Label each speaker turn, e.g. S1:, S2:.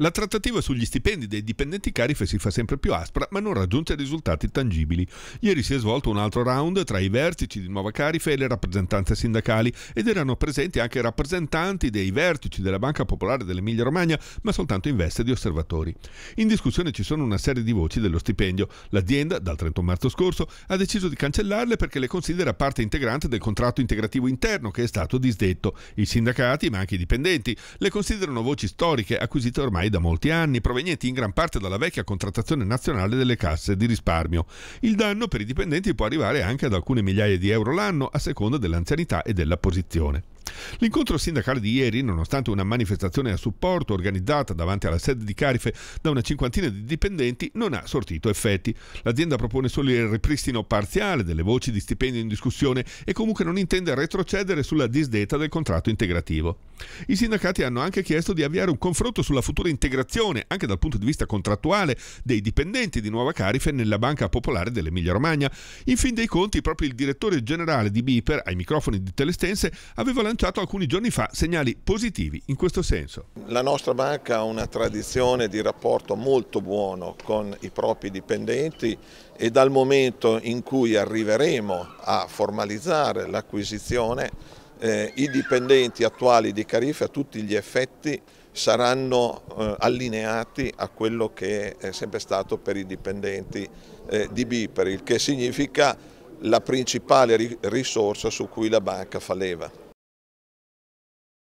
S1: La trattativa sugli stipendi dei dipendenti Carife si fa sempre più aspra, ma non raggiunge risultati tangibili. Ieri si è svolto un altro round tra i vertici di Nuova Carife e le rappresentanze sindacali ed erano presenti anche rappresentanti dei vertici della Banca Popolare dell'Emilia Romagna, ma soltanto in veste di osservatori. In discussione ci sono una serie di voci dello stipendio. L'azienda, dal 31 marzo scorso, ha deciso di cancellarle perché le considera parte integrante del contratto integrativo interno che è stato disdetto. I sindacati, ma anche i dipendenti, le considerano voci storiche acquisite ormai ormai da molti anni, provenienti in gran parte dalla vecchia contrattazione nazionale delle casse di risparmio. Il danno per i dipendenti può arrivare anche ad alcune migliaia di euro l'anno a seconda dell'anzianità e della posizione. L'incontro sindacale di ieri, nonostante una manifestazione a supporto organizzata davanti alla sede di Carife da una cinquantina di dipendenti, non ha sortito effetti. L'azienda propone solo il ripristino parziale delle voci di stipendio in discussione e comunque non intende retrocedere sulla disdetta del contratto integrativo. I sindacati hanno anche chiesto di avviare un confronto sulla futura integrazione, anche dal punto di vista contrattuale, dei dipendenti di Nuova Carife nella Banca Popolare dell'Emilia Romagna. In fin dei conti, proprio il direttore generale di Biper, ai microfoni di Telestense, aveva la lanciato alcuni giorni fa segnali positivi in questo senso.
S2: La nostra banca ha una tradizione di rapporto molto buono con i propri dipendenti e dal momento in cui arriveremo a formalizzare l'acquisizione eh, i dipendenti attuali di Carife a tutti gli effetti saranno eh, allineati a quello che è sempre stato per i dipendenti eh, di Biperi, il che significa la principale risorsa su cui la banca fa leva.